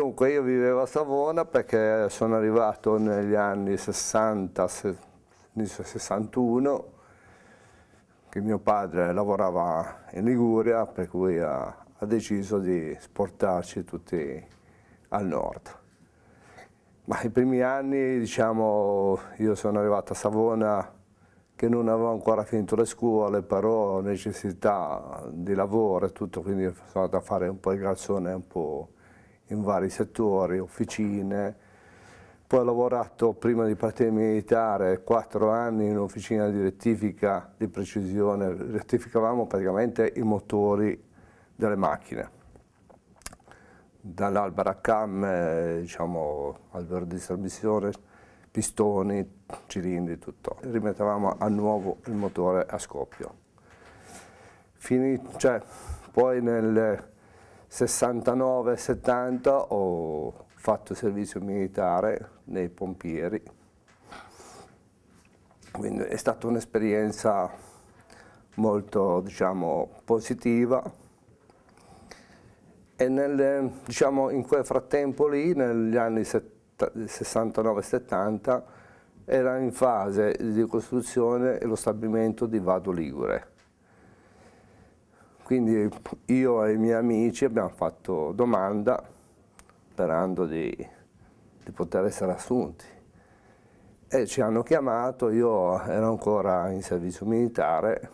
Dunque io vivevo a Savona perché sono arrivato negli anni 60, 61, che mio padre lavorava in Liguria, per cui ha, ha deciso di sportarci tutti al nord. Ma i primi anni, diciamo, io sono arrivato a Savona che non avevo ancora finito le scuole, però necessità di lavoro e tutto, quindi sono andato a fare un po' il garzone un po' in vari settori, officine. Poi ho lavorato prima di partire militare quattro anni in un'officina di rettifica di precisione, rettificavamo praticamente i motori delle macchine. Dall'albaraccam, diciamo, albero di distribuzione, pistoni, cilindri, tutto. Rimettevamo a nuovo il motore a scoppio. Finì, cioè, poi nel 69-70 ho fatto servizio militare nei pompieri, quindi è stata un'esperienza molto diciamo, positiva e nel, diciamo, in quel frattempo lì, negli anni 69-70, era in fase di costruzione lo stabilimento di Vado Ligure quindi io e i miei amici abbiamo fatto domanda sperando di, di poter essere assunti. E ci hanno chiamato, io ero ancora in servizio militare,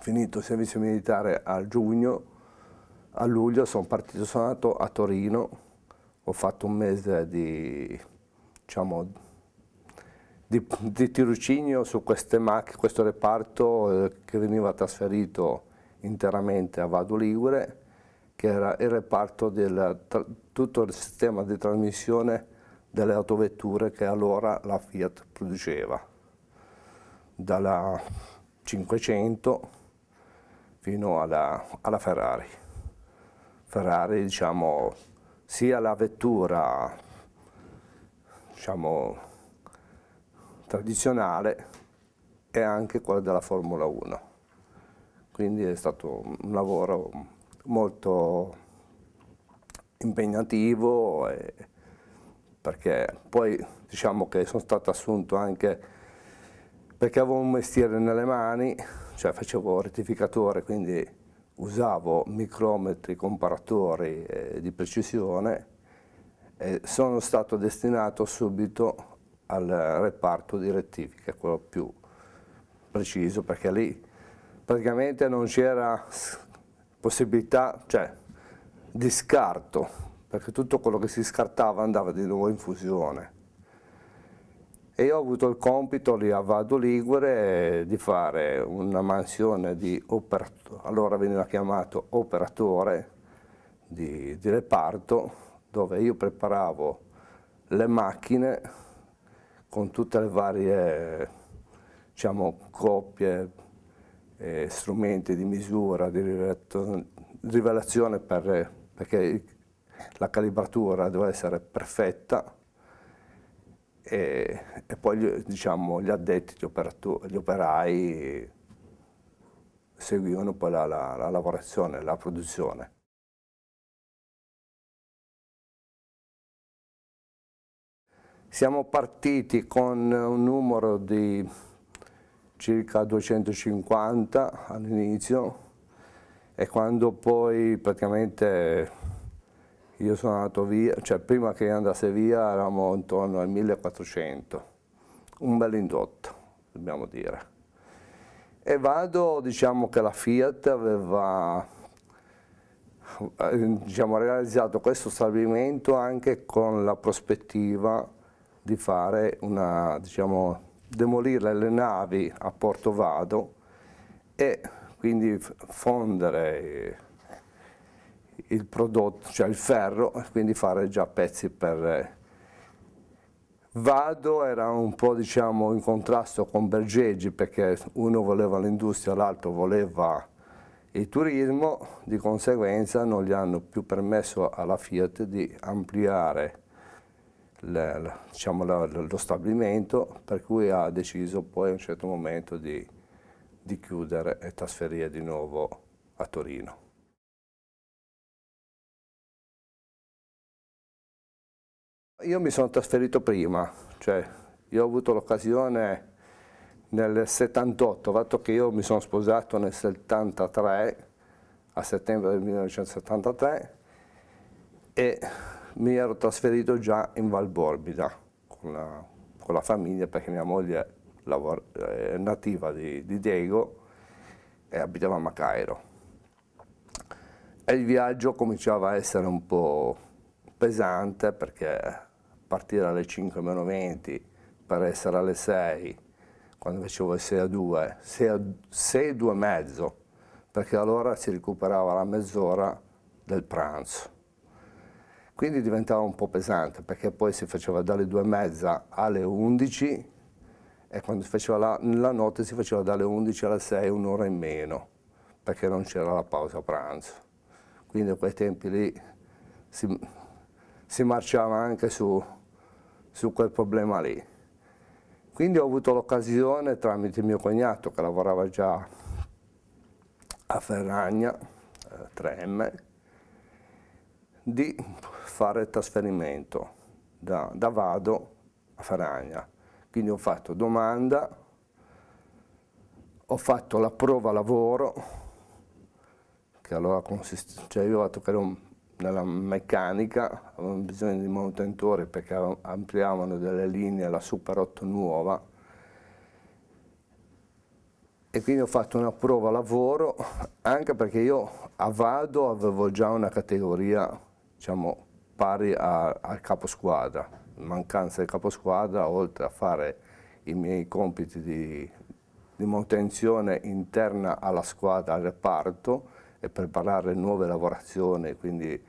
finito il servizio militare a giugno, a luglio sono partito, sono andato a Torino, ho fatto un mese di, diciamo, di, di tirocinio su queste macchine, questo reparto eh, che veniva trasferito interamente a Vado Ligure, che era il reparto di tutto il sistema di trasmissione delle autovetture che allora la Fiat produceva, dalla 500 fino alla, alla Ferrari. Ferrari, diciamo, sia la vettura, diciamo, tradizionale e anche quella della Formula 1. Quindi è stato un lavoro molto impegnativo perché poi diciamo che sono stato assunto anche perché avevo un mestiere nelle mani, cioè facevo rettificatore, quindi usavo micrometri, comparatori eh, di precisione e sono stato destinato subito al reparto di rettifica, quello più preciso, perché lì praticamente non c'era possibilità cioè, di scarto, perché tutto quello che si scartava andava di nuovo in fusione. E io ho avuto il compito lì a Vado Ligure di fare una mansione di operatore, allora veniva chiamato operatore di, di reparto, dove io preparavo le macchine con tutte le varie diciamo, coppie, eh, strumenti di misura, di rivelazione per, perché la calibratura doveva essere perfetta e, e poi diciamo, gli addetti, gli, gli operai seguivano poi la, la, la lavorazione, la produzione. Siamo partiti con un numero di circa 250 all'inizio e quando poi praticamente io sono andato via, cioè prima che andasse via eravamo intorno ai 1400, un bel indotto dobbiamo dire. E vado, diciamo che la Fiat aveva diciamo, realizzato questo stabilimento anche con la prospettiva di fare una, diciamo, demolire le navi a Porto Vado e quindi fondere il prodotto, cioè il ferro, e quindi fare già pezzi per... Eh, Vado era un po' diciamo in contrasto con Bergeggi perché uno voleva l'industria, l'altro voleva il turismo, di conseguenza non gli hanno più permesso alla Fiat di ampliare le, diciamo, la, lo stabilimento, per cui ha deciso poi a un certo momento di, di chiudere e trasferire di nuovo a Torino. Io mi sono trasferito prima, cioè io ho avuto l'occasione nel 78, dato che io mi sono sposato nel 73, a settembre del 1973, e mi ero trasferito già in Val Borbida con la, con la famiglia perché mia moglie lavora, eh, è nativa di, di Diego e abitavamo a Cairo. E il viaggio cominciava a essere un po' pesante perché partire alle 5 meno 20 per essere alle 6, quando facevo le 6 a 2, 6, a, 6 e 2 e mezzo, perché allora si recuperava la mezz'ora del pranzo. Quindi diventava un po' pesante perché poi si faceva dalle due e mezza alle undici e quando si faceva la, la notte si faceva dalle undici alle sei un'ora in meno perché non c'era la pausa pranzo. Quindi a quei tempi lì si, si marciava anche su, su quel problema lì. Quindi ho avuto l'occasione tramite mio cognato che lavorava già a Ferragna, 3M, eh, di fare il trasferimento da, da Vado a Faragna. Quindi ho fatto domanda, ho fatto la prova lavoro, che allora consisteva, cioè io ho fatto che ero nella meccanica, avevo bisogno di manutentori perché ampliavano delle linee la Super 8 nuova e quindi ho fatto una prova lavoro anche perché io a Vado avevo già una categoria diciamo, pari al caposquadra. Mancanza di caposquadra, oltre a fare i miei compiti di, di manutenzione interna alla squadra, al reparto e preparare nuove lavorazioni, quindi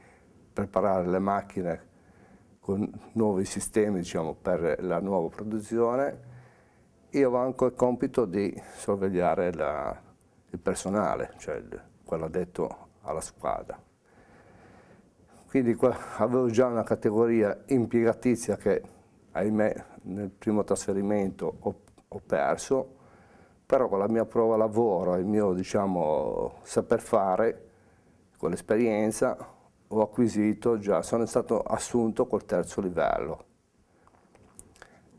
preparare le macchine con nuovi sistemi diciamo, per la nuova produzione, io ho anche il compito di sorvegliare la, il personale, cioè quello detto alla squadra quindi qua avevo già una categoria impiegatizia che ahimè nel primo trasferimento ho, ho perso, però con la mia prova lavoro e il mio diciamo, saper fare, con l'esperienza, ho acquisito già, sono stato assunto col terzo livello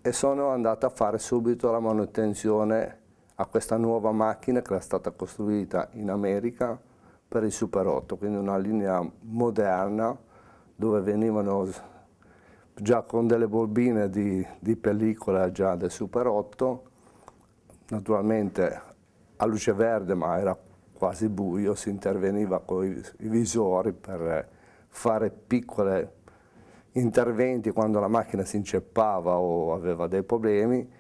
e sono andato a fare subito la manutenzione a questa nuova macchina che era stata costruita in America per il Super 8, quindi una linea moderna dove venivano già con delle bobine di, di pellicola già del Super 8, naturalmente a luce verde ma era quasi buio, si interveniva con i visori per fare piccoli interventi quando la macchina si inceppava o aveva dei problemi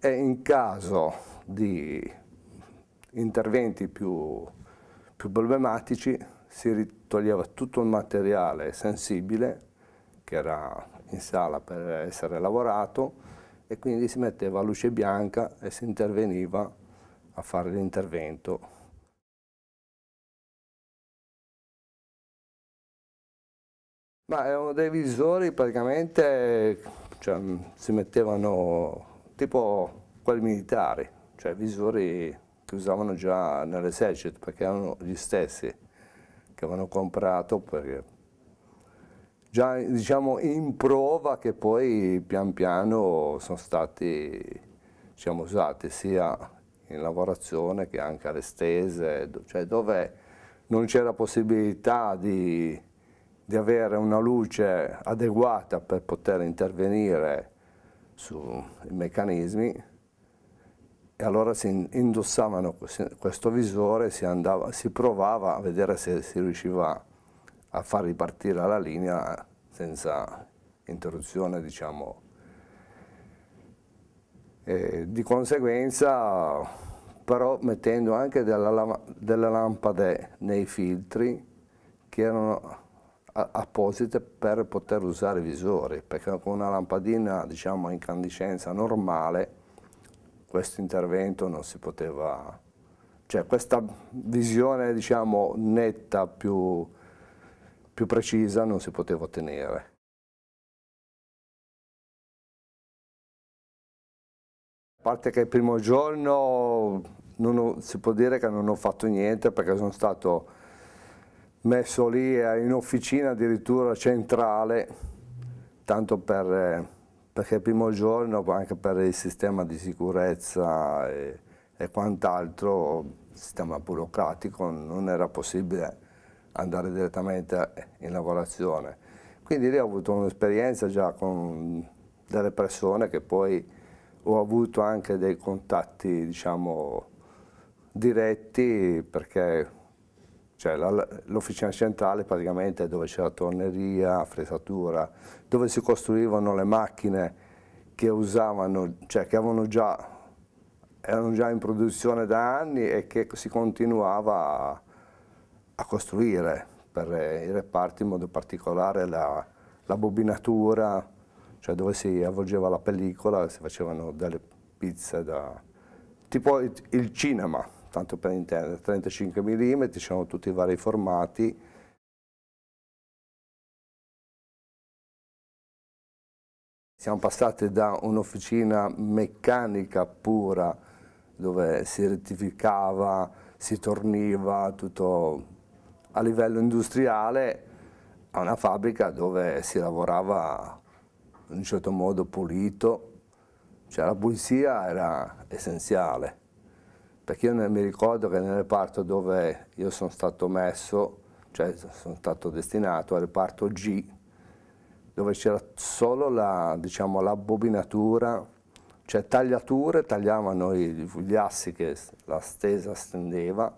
e in caso di interventi più più problematici si toglieva tutto il materiale sensibile che era in sala per essere lavorato e quindi si metteva luce bianca e si interveniva a fare l'intervento. Ma erano dei visori praticamente, cioè, si mettevano tipo quelli militari, cioè visori che usavano già nell'esercito, perché erano gli stessi che avevano comprato già diciamo in prova che poi pian piano sono stati diciamo, usati sia in lavorazione che anche alle stese, cioè dove non c'era possibilità di, di, avere una luce adeguata per poter intervenire sui meccanismi, e allora si indossavano questo visore, si, andava, si provava a vedere se si riusciva a far ripartire la linea senza interruzione, diciamo. E di conseguenza, però mettendo anche della, delle lampade nei filtri che erano apposite per poter usare i visori, perché con una lampadina diciamo a incandescenza normale questo intervento non si poteva, cioè questa visione diciamo netta, più, più precisa non si poteva ottenere. A parte che il primo giorno ho, si può dire che non ho fatto niente perché sono stato messo lì eh, in officina addirittura centrale, tanto per eh, perché il primo giorno anche per il sistema di sicurezza e, e quant'altro, il sistema burocratico, non era possibile andare direttamente in lavorazione. Quindi lì ho avuto un'esperienza già con delle persone che poi ho avuto anche dei contatti diciamo diretti perché cioè, l'officina centrale praticamente dove c'era torneria, fresatura, dove si costruivano le macchine che usavano, cioè che avevano già, erano già in produzione da anni e che si continuava a, a costruire per eh, i reparti, in modo particolare la, la bobinatura, cioè dove si avvolgeva la pellicola, si facevano delle pizze da... tipo il cinema tanto per intendere, 35 mm, ci sono tutti i vari formati. Siamo passati da un'officina meccanica pura dove si rettificava, si torniva, tutto a livello industriale, a una fabbrica dove si lavorava in un certo modo pulito, cioè la pulizia era essenziale perché io mi ricordo che nel reparto dove io sono stato messo, cioè sono stato destinato al reparto G, dove c'era solo la, diciamo, l'abbobinatura, cioè tagliature, tagliavano gli assi che la stesa stendeva,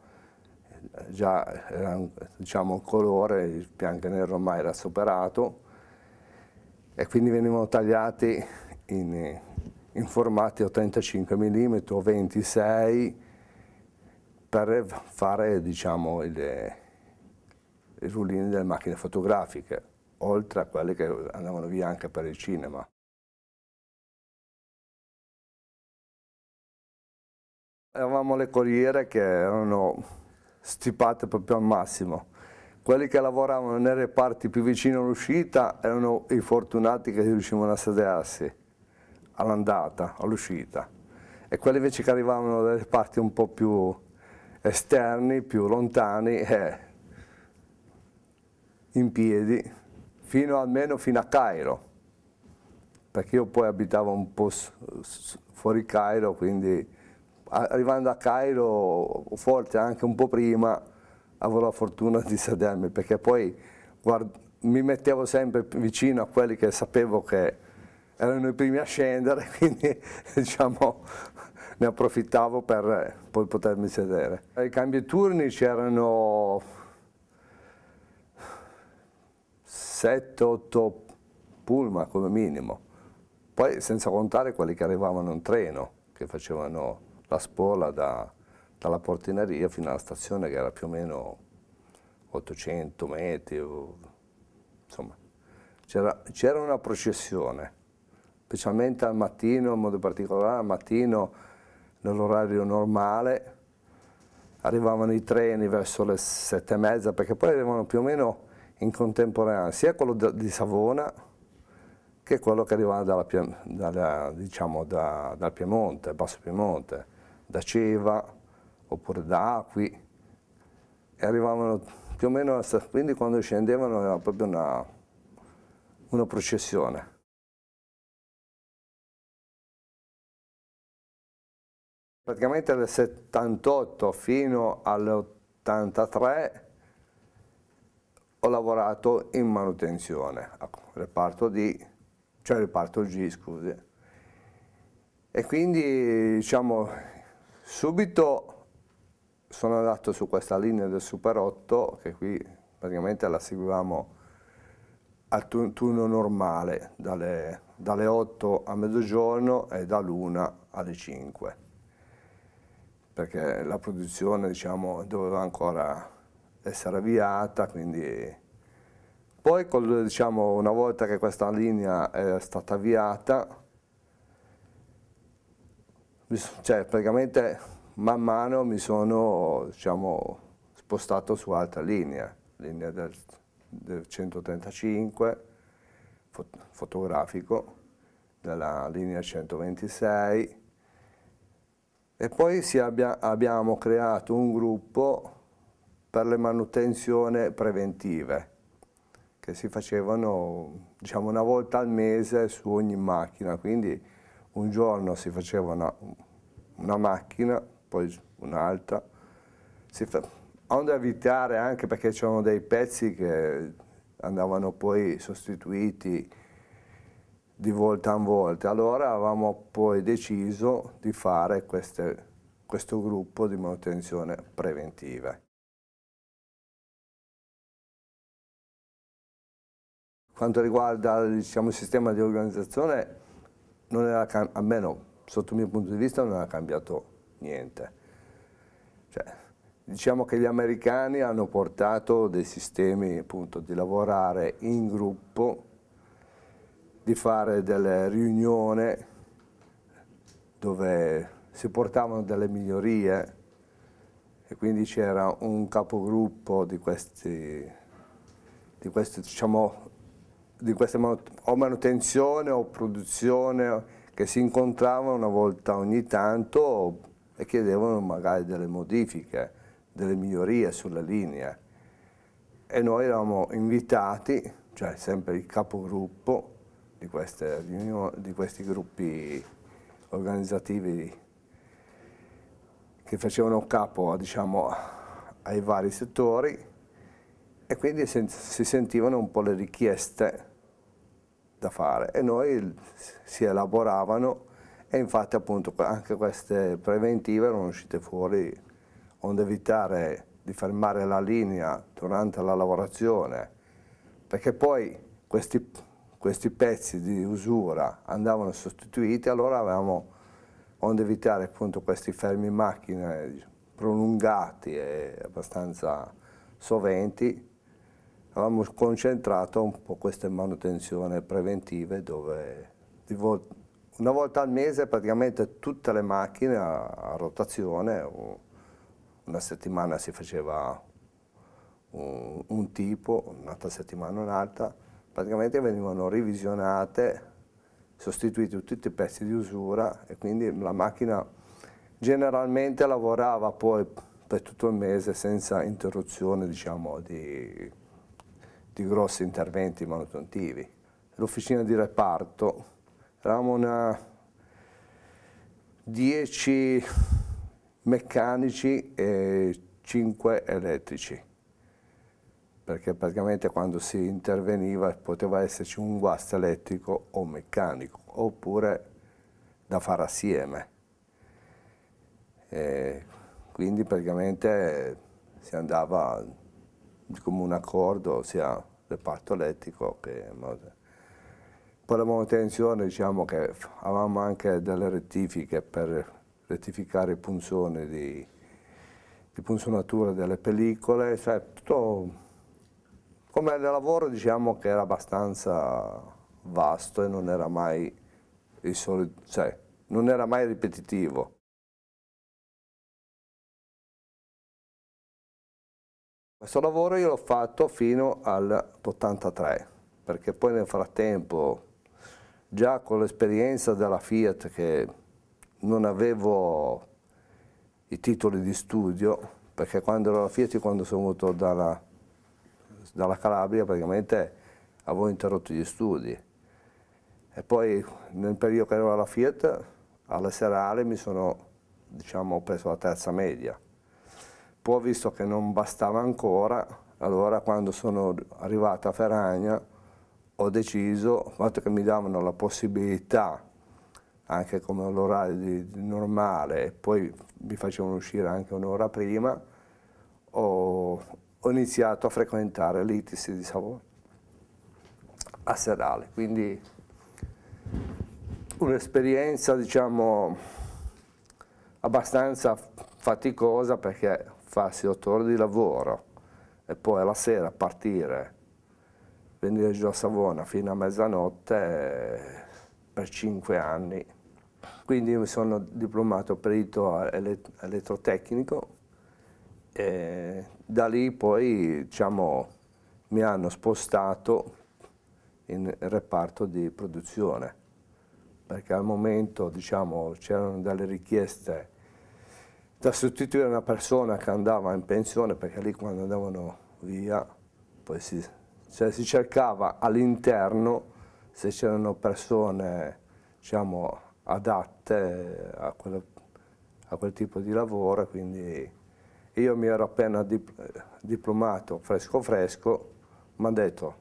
già era diciamo, un colore, il bianco e nero ormai era superato, e quindi venivano tagliati in, in formati 85 mm o 26 per fare diciamo, i eh, rullini delle macchine fotografiche, oltre a quelle che andavano via anche per il cinema. Avevamo le corriere che erano stipate proprio al massimo. Quelli che lavoravano nei reparti più vicini all'uscita erano i fortunati che riuscivano a sedersi all'andata, all'uscita. E quelli invece che arrivavano dalle parti un po' più esterni, più lontani, eh, in piedi, fino almeno fino a Cairo, perché io poi abitavo un po' fuori Cairo, quindi arrivando a Cairo, forse anche un po' prima, avevo la fortuna di sedermi, perché poi guarda, mi mettevo sempre vicino a quelli che sapevo che erano i primi a scendere, quindi diciamo ne approfittavo per eh, poi potermi sedere. I cambi turni c'erano 7-8 pulma come minimo, poi senza contare quelli che arrivavano in treno, che facevano la spola da, dalla portineria fino alla stazione che era più o meno 800 metri, insomma c'era una processione, specialmente al mattino, in modo particolare al mattino nell'orario normale, arrivavano i treni verso le sette e mezza perché poi arrivavano più o meno in contemporanea sia quello di Savona che quello che arrivava dalla, dalla, diciamo, da, dal Piemonte, Basso Piemonte, da Ceva oppure da Acqui e arrivavano più o meno, quindi quando scendevano era proprio una, una processione. praticamente dal 78 fino all'83 ho lavorato in manutenzione, ecco, reparto D, cioè reparto G, scusi. E quindi, diciamo, subito sono andato su questa linea del Super 8, che qui praticamente la seguivamo al turno normale, dalle, dalle 8 a mezzogiorno e dall'una alle 5 perché la produzione diciamo, doveva ancora essere avviata, quindi... Poi diciamo, una volta che questa linea è stata avviata, cioè, praticamente man mano mi sono diciamo, spostato su altre linee, linea del, del 135, fot fotografico, della linea 126, e poi abbia, abbiamo creato un gruppo per le manutenzioni preventive che si facevano diciamo, una volta al mese su ogni macchina, quindi un giorno si faceva una, una macchina, poi un'altra, onde evitare anche perché c'erano dei pezzi che andavano poi sostituiti di volta in volta. Allora avevamo poi deciso di fare queste, questo gruppo di manutenzione preventiva. Quanto riguarda diciamo, il sistema di organizzazione, era, almeno sotto il mio punto di vista non era cambiato niente. Cioè, diciamo che gli americani hanno portato dei sistemi appunto, di lavorare in gruppo di fare delle riunioni dove si portavano delle migliorie e quindi c'era un capogruppo di questi, di questi diciamo, di queste o manutenzione o produzione che si incontravano una volta ogni tanto e chiedevano magari delle modifiche, delle migliorie sulla linea. E noi eravamo invitati, cioè sempre il capogruppo, di queste riunioni, di questi gruppi organizzativi che facevano capo diciamo, ai vari settori e quindi si sentivano un po' le richieste da fare e noi si elaboravano e infatti appunto anche queste preventive erano uscite fuori onde evitare di fermare la linea durante la lavorazione perché poi questi questi pezzi di usura andavano sostituiti, allora avevamo, onde evitare appunto questi fermi macchine diciamo, prolungati e abbastanza soventi, avevamo concentrato un po' queste manutenzioni preventive dove una volta al mese praticamente tutte le macchine a, rotazione, una settimana si faceva un, un tipo, un'altra settimana un'altra, praticamente venivano revisionate, sostituiti tutti i pezzi di usura e quindi la macchina generalmente lavorava poi per tutto il mese senza interruzione diciamo, di, di grossi interventi manutentivi. L'officina di reparto, eravamo una 10 meccanici e 5 elettrici perché praticamente quando si interveniva poteva esserci un guasto elettrico o meccanico, oppure da fare assieme. E quindi praticamente si andava di comune accordo sia reparto elettrico che... Poi la manutenzione diciamo che avevamo anche delle rettifiche per rettificare i punzoni di, di punzonatura delle pellicole, cioè tutto come lavoro diciamo che era abbastanza vasto e non era mai, soli, cioè, non era mai ripetitivo. Questo lavoro io l'ho fatto fino all'83, perché poi nel frattempo, già con l'esperienza della Fiat che non avevo i titoli di studio, perché quando ero alla Fiat, quando sono venuto dalla, dalla Calabria praticamente avevo interrotto gli studi. E poi nel periodo che ero alla Fiat, alle serale mi sono diciamo, preso la terza media. Poi visto che non bastava ancora, allora quando sono arrivato a Ferragna ho deciso, fatto che mi davano la possibilità anche come all'orario di, di normale, poi mi facevano uscire anche un'ora prima, ho, ho iniziato a frequentare l'ITIS di Savona a Serale, quindi un'esperienza diciamo abbastanza faticosa perché farsi otto ore di lavoro e poi alla sera partire, venire giù a Savona fino a mezzanotte eh, per cinque anni. Quindi mi sono diplomato perito elettrotecnico e da lì poi diciamo, mi hanno spostato in reparto di produzione, perché al momento diciamo, c'erano delle richieste da sostituire una persona che andava in pensione, perché lì quando andavano via poi si, cioè, si cercava all'interno se c'erano persone diciamo, adatte a, quello, a quel tipo di lavoro, quindi io mi ero appena diplomato fresco fresco, mi ha detto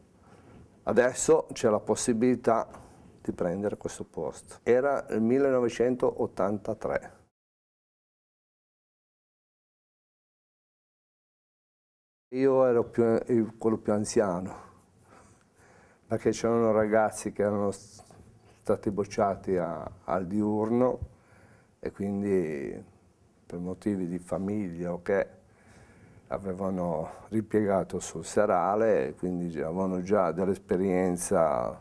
adesso c'è la possibilità di prendere questo posto. Era il 1983. Io ero più, quello più anziano, perché c'erano ragazzi che erano stati bocciati a, al diurno e quindi per motivi di famiglia o che avevano ripiegato sul serale, quindi avevano già dell'esperienza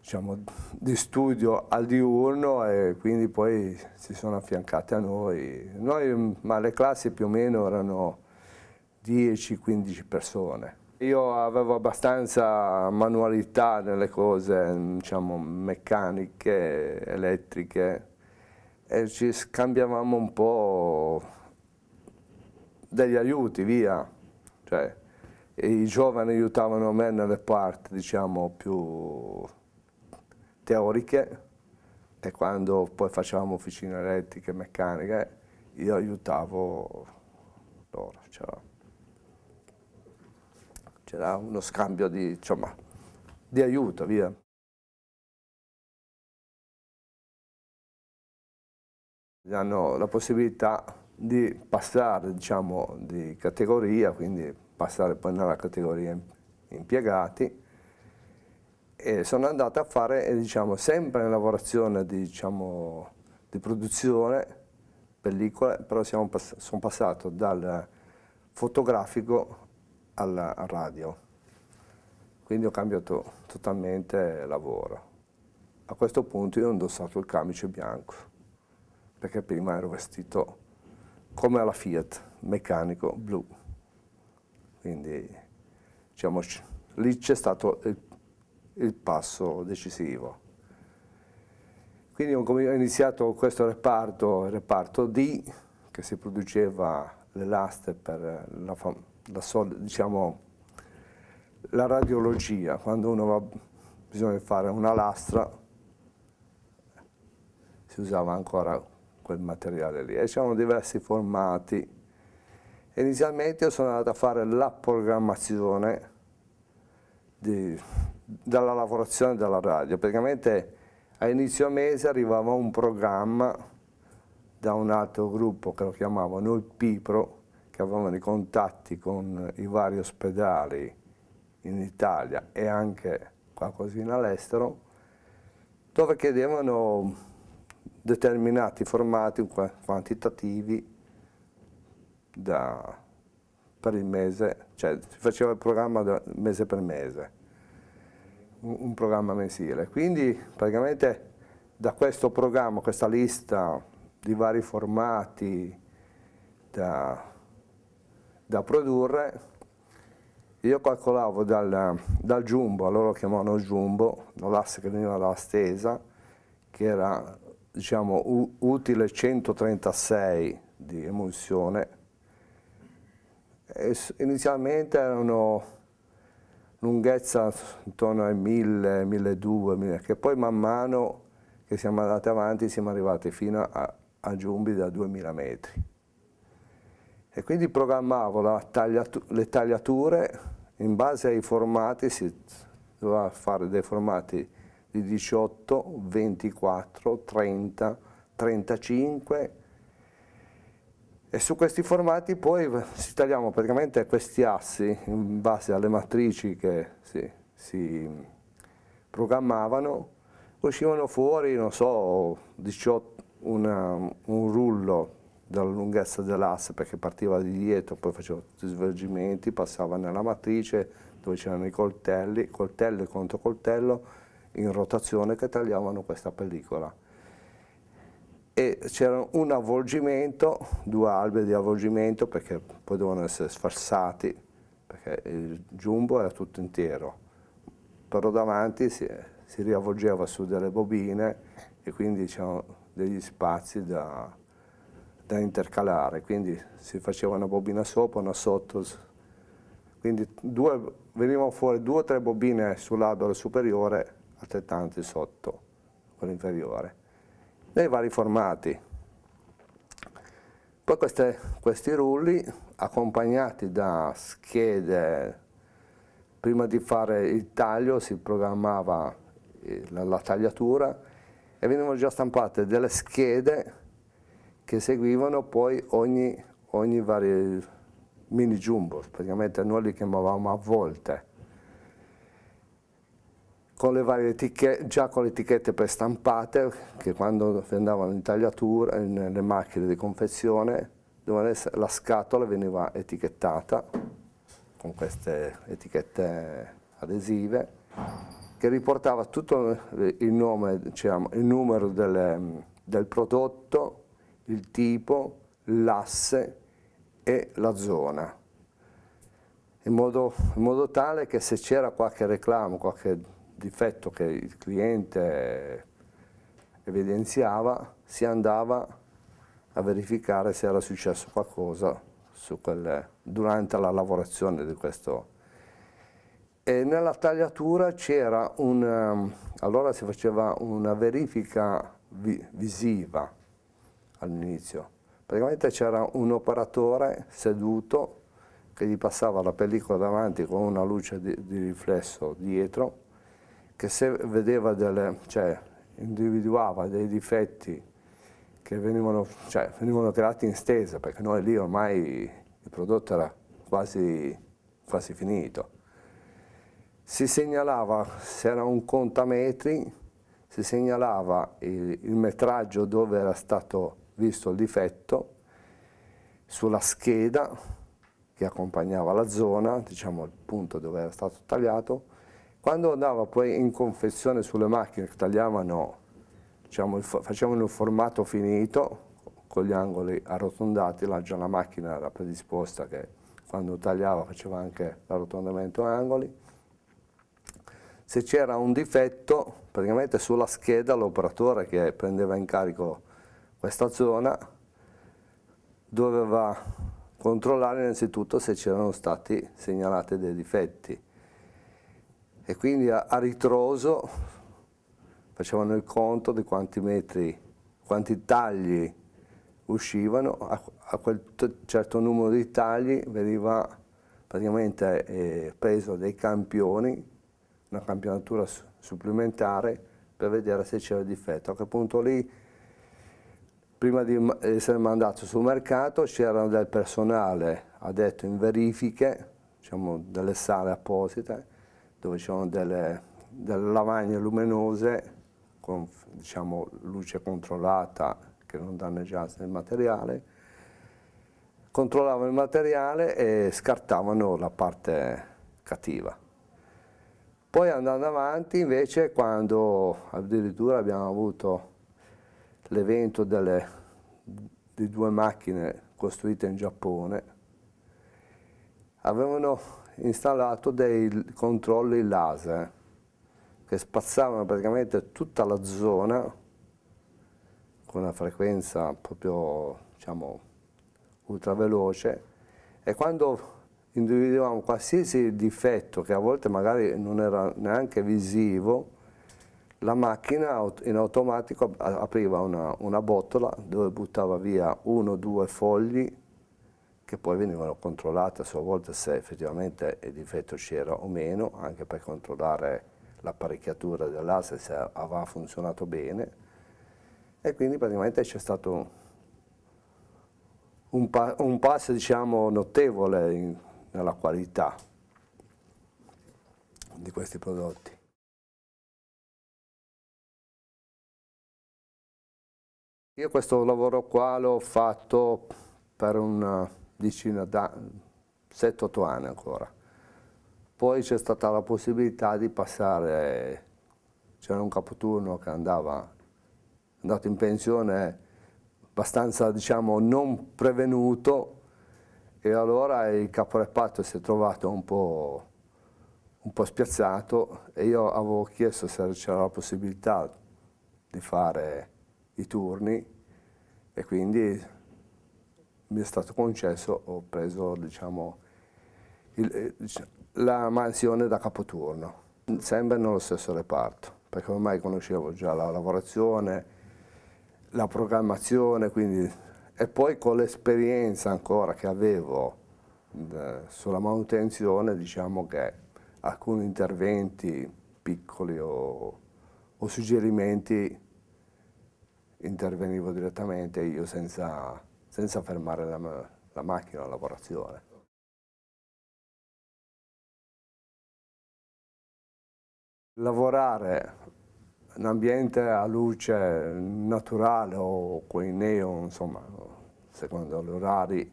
diciamo, di studio al diurno e quindi poi si sono affiancate a noi. noi ma le classi più o meno erano 10-15 persone. Io avevo abbastanza manualità nelle cose, diciamo, meccaniche, elettriche, e ci scambiavamo un po' degli aiuti, via. Cioè, i giovani aiutavano me nelle parti, diciamo, più teoriche e quando poi facevamo officine elettriche, meccaniche, io aiutavo loro. C'era, uno scambio di, insomma, di aiuto, via. hanno la possibilità di passare diciamo, di categoria, quindi passare poi nella categoria impiegati e sono andato a fare eh, diciamo, sempre in lavorazione diciamo, di produzione, pellicole, però sono passato dal fotografico alla radio, quindi ho cambiato totalmente lavoro. A questo punto io ho indossato il camice bianco perché prima ero vestito come alla Fiat, meccanico, blu. Quindi diciamo, lì c'è stato il, il, passo decisivo. Quindi ho iniziato questo reparto, il reparto D, che si produceva le laste per la, la, diciamo, la radiologia, quando uno va, bisogna fare una lastra, si usava ancora quel materiale lì e c'erano diversi formati. Inizialmente io sono andato a fare la programmazione di, dalla lavorazione della radio, praticamente a inizio mese arrivava un programma da un altro gruppo che lo chiamavano il Pipro, che avevano i contatti con i vari ospedali in Italia e anche qualcosina all'estero, dove chiedevano determinati formati quantitativi da, per il mese, cioè si faceva il programma da, mese per mese, un, un programma mensile. Quindi praticamente da questo programma, questa lista di vari formati da, da produrre, io calcolavo dal, dal jumbo, allora lo chiamavano jumbo, l'asse che veniva dalla stesa, che era diciamo, utile 136 di emulsione. E inizialmente erano lunghezza intorno ai 1000, 1200, 1000, che poi man mano che siamo andati avanti siamo arrivati fino a, a giumbi da 2000 metri. E quindi programmavo tagliatu le tagliature in base ai formati, si doveva fare dei formati di 18, 24, 30, 35 e su questi formati poi si tagliamo praticamente questi assi in base alle matrici che si, si programmavano, uscivano fuori, non so, 18, una, un rullo della lunghezza dell'asse perché partiva di dietro, poi faceva tutti i svolgimenti, passava nella matrice dove c'erano i coltelli, coltello contro coltello, in rotazione che tagliavano questa pellicola e c'era un avvolgimento, due alberi di avvolgimento perché poi dovevano essere sfarsati perché il giumbo era tutto intero, però davanti si, si riavvolgeva su delle bobine e quindi c'erano diciamo, degli spazi da, da, intercalare, quindi si faceva una bobina sopra, una sotto, quindi due, venivano fuori due o tre bobine sull'albero superiore altrettanti sotto, quello inferiore, nei vari formati. Poi queste, questi rulli accompagnati da schede, prima di fare il taglio si programmava eh, la, la tagliatura e venivano già stampate delle schede che seguivano poi ogni, ogni vari mini jumbo, praticamente noi li chiamavamo a volte con le varie etichette, già con le etichette prestampate che quando andavano in tagliatura, nelle macchine di confezione, essere, la scatola veniva etichettata con queste etichette adesive che riportava tutto il nome, diciamo, il numero delle, del prodotto, il tipo, l'asse e la zona. In modo, in modo, tale che se c'era qualche reclamo, qualche difetto che il cliente evidenziava, si andava a verificare se era successo qualcosa su quel, durante la lavorazione di questo. E nella tagliatura c'era un, allora si faceva una verifica vi, visiva all'inizio, praticamente c'era un operatore seduto che gli passava la pellicola davanti con una luce di, di riflesso dietro che se vedeva delle, cioè, individuava dei difetti che venivano, cioè, venivano creati in stesa, perché noi lì ormai il prodotto era quasi, quasi finito. Si segnalava, se era un contametri, si segnalava il, il metraggio dove era stato visto il difetto sulla scheda che accompagnava la zona, diciamo il punto dove era stato tagliato, quando andava poi in confezione sulle macchine, che tagliavano, diciamo, facevano un formato finito, con gli angoli arrotondati, là già la macchina era predisposta che quando tagliava faceva anche l'arrotondamento a angoli. Se c'era un difetto, praticamente sulla scheda l'operatore che prendeva in carico questa zona doveva controllare innanzitutto se c'erano stati segnalati dei difetti e quindi a, a ritroso facevano il conto di quanti metri, quanti tagli uscivano, a, a quel certo numero di tagli veniva praticamente eh, preso dei campioni, una campionatura su, supplementare per vedere se c'era difetto. A quel punto lì, prima di essere mandato sul mercato, c'era del personale addetto in verifiche, diciamo delle sale apposite, dove ci sono delle, delle lavagne luminose con diciamo, luce controllata che non danneggiasse il materiale, controllavano il materiale e scartavano la parte cattiva. Poi andando avanti invece quando addirittura abbiamo avuto l'evento di due macchine costruite in Giappone avevano installato dei controlli laser che spazzavano praticamente tutta la zona con una frequenza proprio diciamo ultraveloce e quando individuavano qualsiasi difetto che a volte magari non era neanche visivo la macchina in automatico apriva una, una bottola dove buttava via uno o due fogli che poi venivano controllate a sua volta se effettivamente il difetto c'era o meno, anche per controllare l'apparecchiatura dell'asse se aveva funzionato bene e quindi praticamente c'è stato un, pa un passo diciamo, notevole in, nella qualità di questi prodotti. Io questo lavoro qua l'ho fatto per un vicino da 7-8 anni ancora. Poi c'è stata la possibilità di passare, c'era un capoturno che andava, andato in pensione abbastanza diciamo non prevenuto e allora il caporeppato si è trovato un po', un po spiazzato e io avevo chiesto se c'era la possibilità di fare i turni e quindi mi è stato concesso, ho preso diciamo, il, eh, la mansione da capoturno, sempre nello stesso reparto, perché ormai conoscevo già la lavorazione, la programmazione, quindi, e poi con l'esperienza ancora che avevo eh, sulla manutenzione, diciamo che alcuni interventi piccoli o, o suggerimenti intervenivo direttamente io senza senza fermare la, la macchina, la lavorazione. Lavorare in ambiente a luce naturale o con i neon, insomma, secondo gli orari,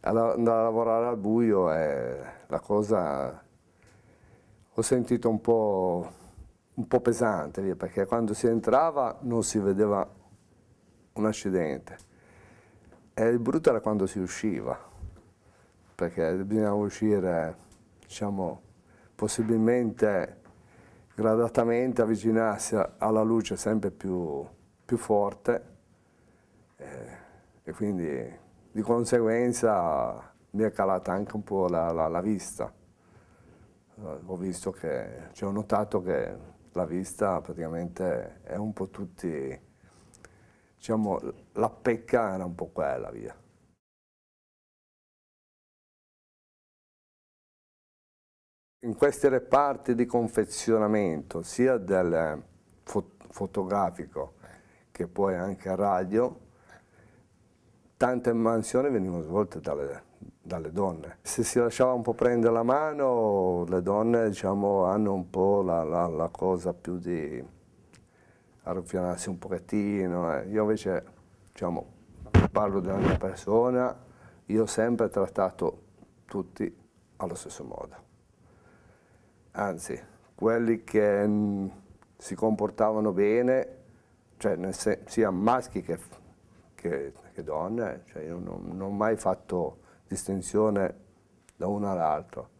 andare a lavorare al buio è la cosa, ho sentito un po', un po pesante, perché quando si entrava non si vedeva un accidente. E eh, il brutto era quando si usciva, perché bisognava uscire, diciamo, possibilmente gradatamente avvicinarsi alla luce sempre più, più forte eh, e quindi di conseguenza mi è calata anche un po' la, la, la vista. Eh, ho visto che, cioè ho notato che la vista praticamente è un po' tutti diciamo, la pecca era un po' quella, via. In questi reparti di confezionamento, sia del eh, fot fotografico che poi anche radio, tante mansioni venivano svolte dalle, dalle, donne. Se si lasciava un po' prendere la mano, le donne diciamo, hanno un po' la, la, la cosa più di arruffianarsi un pochettino. Eh. Io invece diciamo, parlo della mia persona, io ho sempre trattato tutti allo stesso modo. Anzi, quelli che mh, mm, si comportavano bene, cioè sia maschi che, che, che donne, cioè io non, non ho mai fatto distinzione da uno all'altro.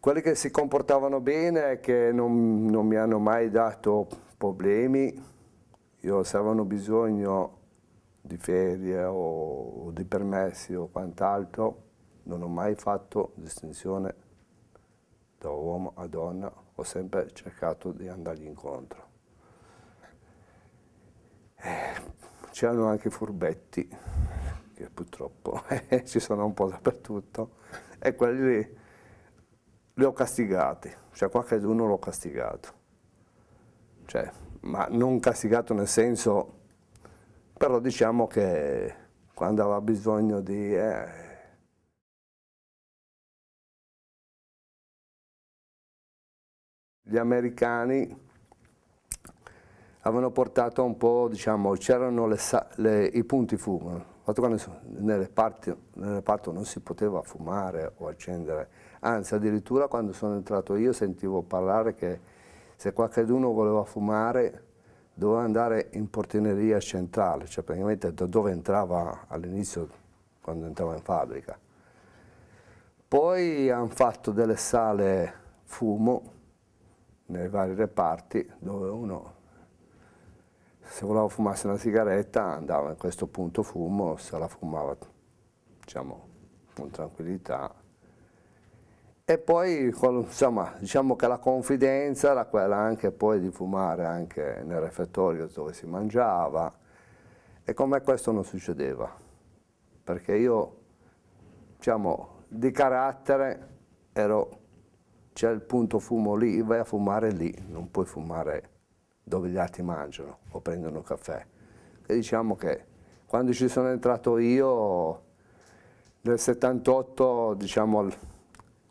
Quelli che si comportavano bene e che non, non, mi hanno mai dato problemi, io se avevano bisogno di ferie o, o di permessi o quant'altro, non ho mai fatto distinzione da uomo a donna, ho sempre cercato di andargli incontro. Eh, c'erano anche furbetti, che purtroppo ci sono un po' dappertutto, e quelli li ho castigati, cioè qualcuno l'ho castigato, cioè, ma non castigato nel senso, però diciamo che quando aveva bisogno di... Eh, gli americani avevano portato un po', diciamo, c'erano i punti fumo, fatto quando nelle parti, nelle parti non si poteva fumare o accendere anzi addirittura quando sono entrato io sentivo parlare che se qualcuno voleva fumare doveva andare in portineria centrale, cioè praticamente da dove entrava all'inizio quando entrava in fabbrica. Poi hanno fatto delle sale fumo nei vari reparti dove uno se voleva fumarsi una sigaretta andava in questo punto fumo, se la fumava diciamo con tranquillità e poi insomma, diciamo che la confidenza era quella anche poi di fumare anche nel refettorio dove si mangiava e con me questo non succedeva perché io diciamo di carattere ero c'è il punto fumo lì, vai a fumare lì, non puoi fumare dove gli altri mangiano o prendono caffè. E diciamo che quando ci sono entrato io nel 78 diciamo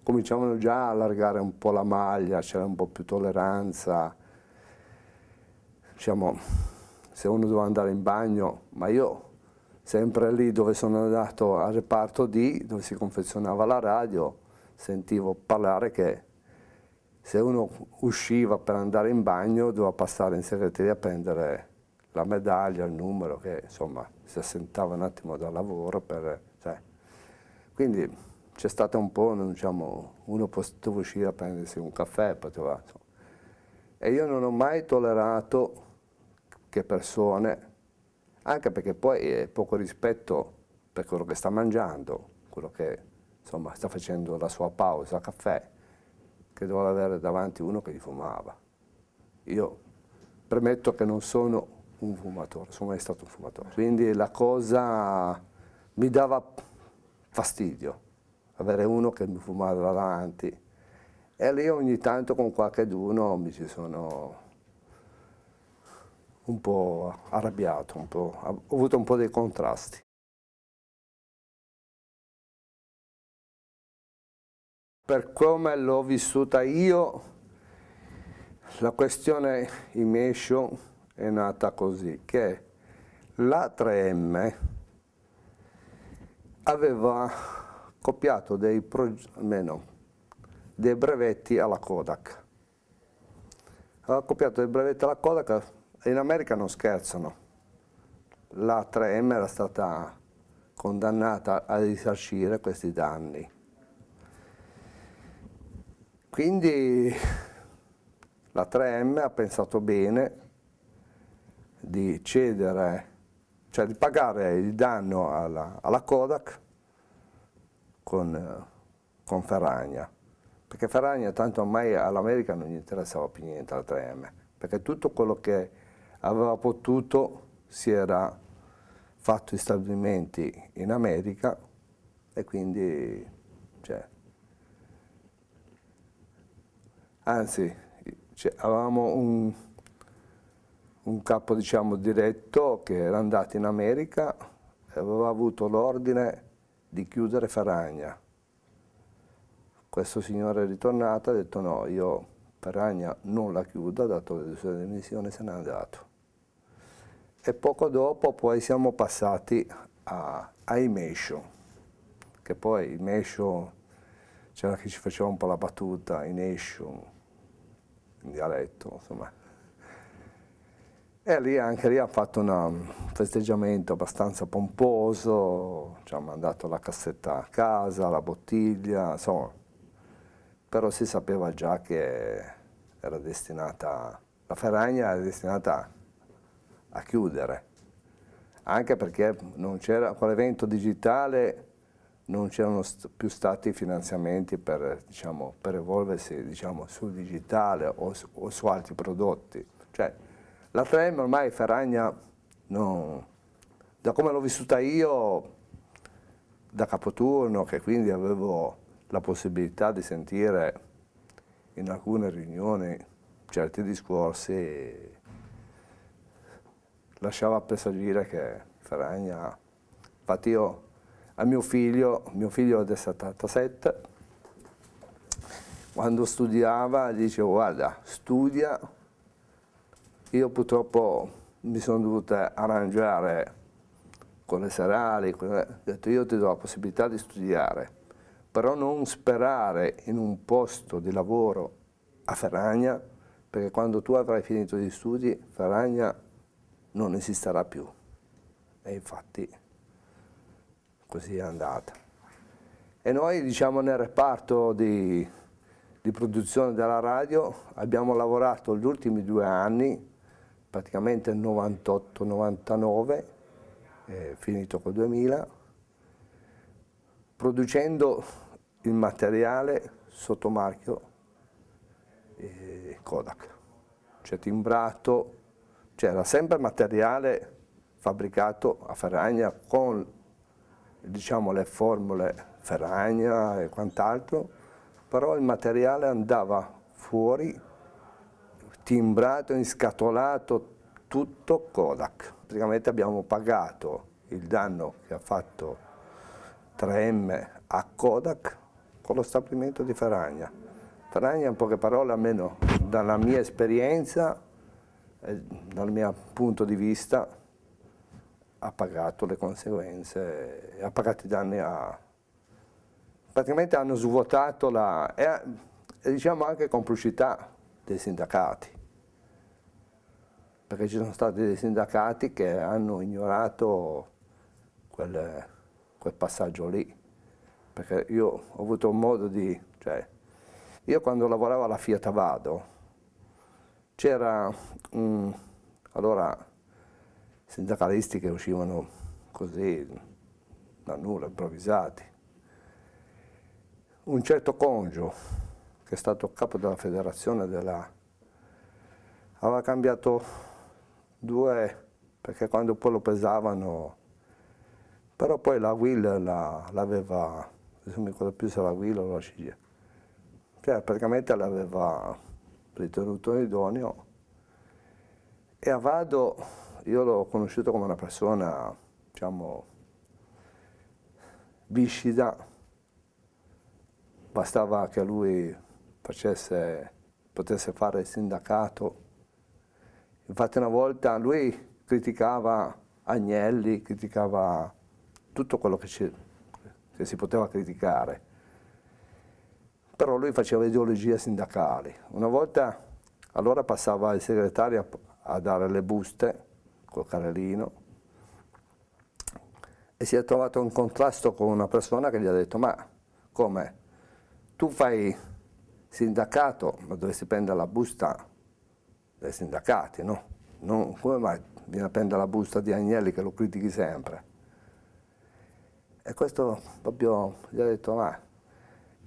cominciavano già a allargare un po' la maglia, c'era un po' più tolleranza. Diciamo, se uno doveva andare in bagno, ma io sempre lì dove sono andato al reparto D, dove si confezionava la radio, sentivo parlare che se uno usciva per andare in bagno doveva passare in segreteria a prendere la medaglia, il numero, che insomma si assentava un attimo dal lavoro. Per, cioè. Quindi c'è stato un po', diciamo, uno poteva uscire a prendersi un caffè, poteva, insomma. E io non ho mai tollerato che persone, anche perché poi è poco rispetto per quello che sta mangiando, quello che insomma, sta facendo la sua pausa caffè, che doveva avere davanti uno che gli fumava. Io premetto che non sono un fumatore, sono mai stato un fumatore. Quindi la cosa mi dava fastidio avere uno che mi fumava davanti. E lì ogni tanto con qualcheduno mi ci sono un po' arrabbiato, un po', ho avuto un po' dei contrasti. Per come l'ho vissuta io, la questione immersion è nata così, che la 3M aveva copiato dei, almeno, dei brevetti alla Kodak. Aveva copiato dei brevetti alla Kodak, in America non scherzano. La 3M era stata condannata a risarcire questi danni. Quindi la 3M ha pensato bene di cedere, cioè di pagare il danno alla, alla Kodak con, eh, con Ferragna, perché Ferragna tanto ormai all'America non gli interessava più niente la 3M, perché tutto quello che aveva potuto si era fatto in stabilimenti in America e quindi cioè, anzi cioè, avevamo un, un capo diciamo, diretto che era andato in America e aveva avuto l'ordine di chiudere Faragna. Questo signore è ritornato e ha detto no, io Faragna non la chiudo, ha dato le sue dimissioni, e se n'è andato. E poco dopo poi siamo passati a, a Imescio, che poi Imescio c'era chi ci faceva un po' la battuta, Imescio, in dialetto, insomma e lì anche lì ha fatto una, un festeggiamento abbastanza pomposo, ci ha mandato la cassetta a casa, la bottiglia, insomma, però si sapeva già che era destinata, la ferragna era destinata a chiudere, anche perché con l'evento digitale non c'erano st più stati finanziamenti per, diciamo, per evolversi diciamo, sul digitale o su, o su altri prodotti. Cioè, la 3 ormai Ferragna, no. da come l'ho vissuta io, da capoturno, che quindi avevo la possibilità di sentire in alcune riunioni certi discorsi, lasciava presagire che Ferragna, infatti io a mio figlio, mio figlio del 77, quando studiava gli dicevo guarda, studia io purtroppo mi sono dovuta arrangiare con le serali, con le... ho detto io ti do la possibilità di studiare, però non sperare in un posto di lavoro a Ferragna, perché quando tu avrai finito gli studi Ferragna non esisterà più. E infatti così è andata. E noi diciamo nel reparto di, di produzione della radio abbiamo lavorato gli ultimi due anni praticamente 98-99, eh, finito col 2000, producendo il materiale sotto marchio eh, Kodak. Cioè timbrato, cioè era sempre materiale fabbricato a Ferragna con diciamo, le formule Ferragna e quant'altro, però il materiale andava fuori timbrato, inscatolato, tutto Kodak. Praticamente abbiamo pagato il danno che ha fatto 3M a Kodak con lo stabilimento di Faragna. Faragna, in poche parole, almeno dalla mia esperienza e dal mio punto di vista, ha pagato le conseguenze, ha pagato i danni a... Praticamente hanno svuotato la... e diciamo anche complicità dei sindacati perché ci sono stati dei sindacati che hanno ignorato quel, quel passaggio lì, perché io ho avuto un modo di... Cioè, io quando lavoravo alla Fiat Vado c'era... Um, allora, sindacalisti che uscivano così, da nulla, improvvisati. Un certo Congio, che è stato capo della federazione della aveva cambiato due perché quando poi lo pesavano, però poi la Will l'aveva, non mi ricordo più se la Will o la Ciglia, cioè praticamente l'aveva ritenuto idoneo e a Vado io l'ho conosciuto come una persona, diciamo, viscida, bastava che lui facesse, potesse fare il sindacato Infatti una volta lui criticava Agnelli, criticava tutto quello che, che si poteva criticare, però lui faceva ideologie sindacali. Una volta allora passava il segretario a, a dare le buste col carrellino e si è trovato in contrasto con una persona che gli ha detto ma come tu fai sindacato ma dovresti prendere la busta dai sindacati, no? Non, come mai viene a prendere la busta di Agnelli che lo critichi sempre? E questo proprio gli ha detto, ma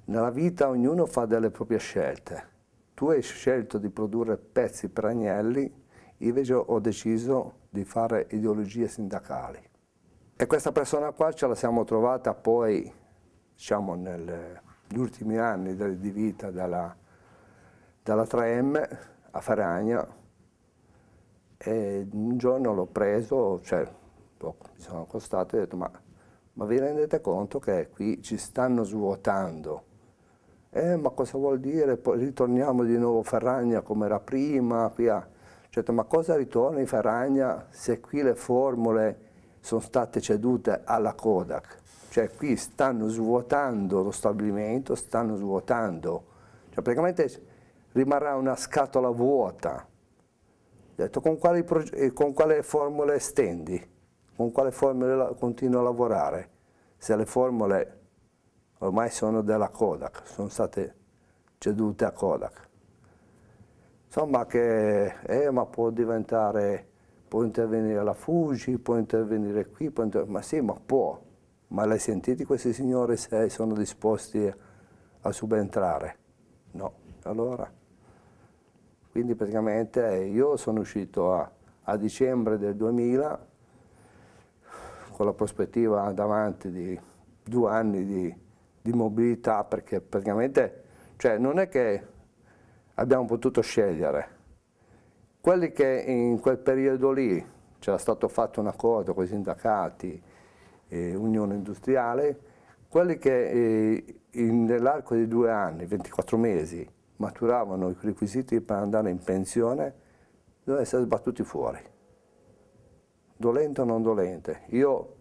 nella vita ognuno fa delle proprie scelte. Tu hai scelto di produrre pezzi per Agnelli, invece ho deciso di fare ideologie sindacali. E questa persona qua ce la siamo trovata poi, diciamo, negli ultimi anni di vita dalla, dalla 3M, a Faragna e un giorno l'ho preso, cioè, boh, mi sono accostato e ho detto ma, ma vi rendete conto che qui ci stanno svuotando? Eh, ma cosa vuol dire? Poi ritorniamo di nuovo a Faragna come era prima, cioè, ma cosa ritorna in Faragna se qui le formule sono state cedute alla Kodak? Cioè qui stanno svuotando lo stabilimento, stanno svuotando. Cioè praticamente rimarrà una scatola vuota. detto con quale, eh, con quale formule estendi? con quale formule continuo a lavorare, se le formule ormai sono della Kodak, sono state cedute a Kodak. Insomma che eh, ma può diventare, può intervenire la Fuji, può intervenire qui, può intervenire, ma sì, ma può. Ma l'hai sentito questi signori se sono disposti a subentrare? No, allora... Quindi praticamente io sono uscito a, a dicembre del 2000 con la prospettiva davanti di due anni di, di mobilità perché praticamente cioè non è che abbiamo potuto scegliere. Quelli che in quel periodo lì c'era stato fatto un accordo con i sindacati, eh, Unione Industriale, quelli che eh, nell'arco di due anni, 24 mesi, maturavano i requisiti per andare in pensione, dovevano essere sbattuti fuori. Dolente o non dolente. Io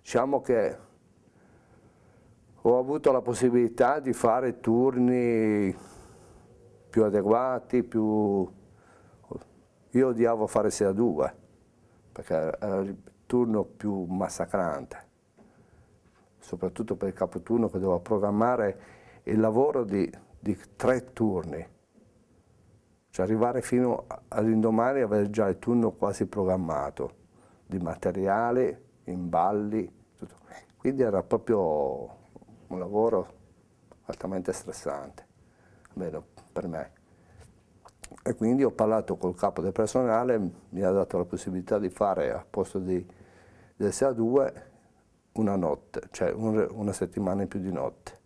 diciamo che ho avuto la possibilità di fare turni più adeguati, più... Io odiavo fare 6 a 2, perché era il turno più massacrante, soprattutto per il capoturno che doveva programmare il lavoro di di tre turni, cioè arrivare fino all'indomani e avere già il turno quasi programmato di materiale, imballi, tutto. quindi era proprio un lavoro altamente stressante, almeno per me. E quindi ho parlato col capo del personale, mi ha dato la possibilità di fare a posto di, del 6 2 una notte, cioè un, una settimana in più di notte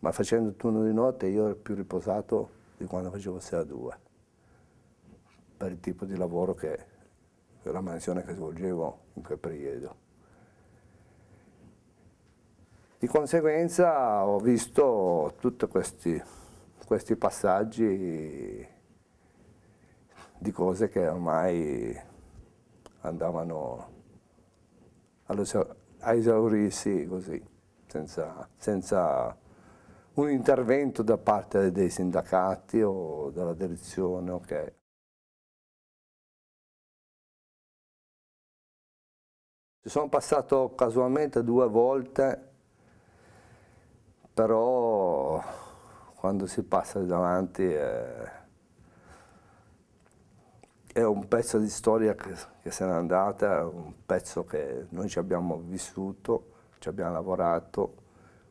ma facendo il turno di notte io ero più riposato di quando facevo 6 a 2, per il tipo di lavoro che, per la mansione che svolgevo in quel periodo. Di conseguenza ho visto tutti questi, questi passaggi di cose che ormai andavano a esaurirsi così, senza, senza un intervento da parte dei sindacati o della direzione. Okay. Ci sono passato casualmente due volte, però quando si passa davanti è, è un pezzo di storia che, che se n'è andata, è un pezzo che noi ci abbiamo vissuto, ci abbiamo lavorato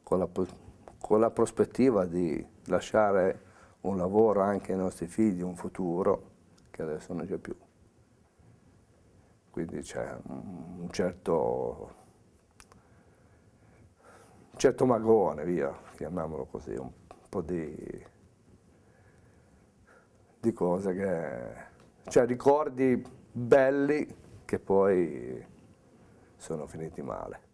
con la possibilità con la prospettiva di lasciare un lavoro anche ai nostri figli, un futuro che adesso non c'è più. Quindi c'è un certo, un certo magone, via, chiamiamolo così, un po' di, di cose che... cioè ricordi belli che poi sono finiti male.